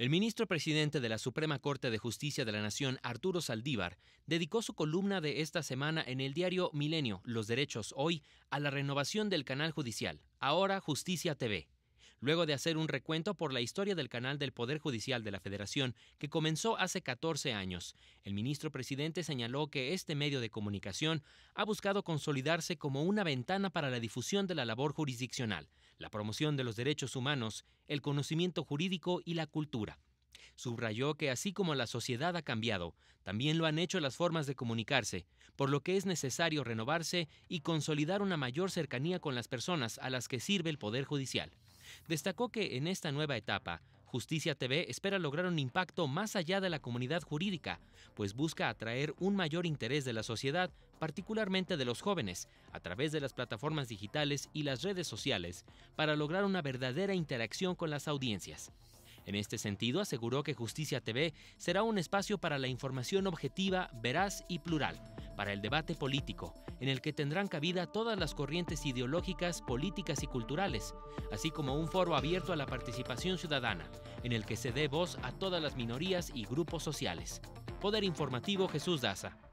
El ministro presidente de la Suprema Corte de Justicia de la Nación, Arturo Saldívar, dedicó su columna de esta semana en el diario Milenio, Los Derechos Hoy, a la renovación del canal judicial, ahora Justicia TV. Luego de hacer un recuento por la historia del canal del Poder Judicial de la Federación, que comenzó hace 14 años, el ministro presidente señaló que este medio de comunicación ha buscado consolidarse como una ventana para la difusión de la labor jurisdiccional, la promoción de los derechos humanos, el conocimiento jurídico y la cultura. Subrayó que así como la sociedad ha cambiado, también lo han hecho las formas de comunicarse, por lo que es necesario renovarse y consolidar una mayor cercanía con las personas a las que sirve el Poder Judicial. Destacó que en esta nueva etapa Justicia TV espera lograr un impacto más allá de la comunidad jurídica, pues busca atraer un mayor interés de la sociedad, particularmente de los jóvenes, a través de las plataformas digitales y las redes sociales, para lograr una verdadera interacción con las audiencias. En este sentido, aseguró que Justicia TV será un espacio para la información objetiva, veraz y plural para el debate político, en el que tendrán cabida todas las corrientes ideológicas, políticas y culturales, así como un foro abierto a la participación ciudadana, en el que se dé voz a todas las minorías y grupos sociales. Poder Informativo Jesús Daza.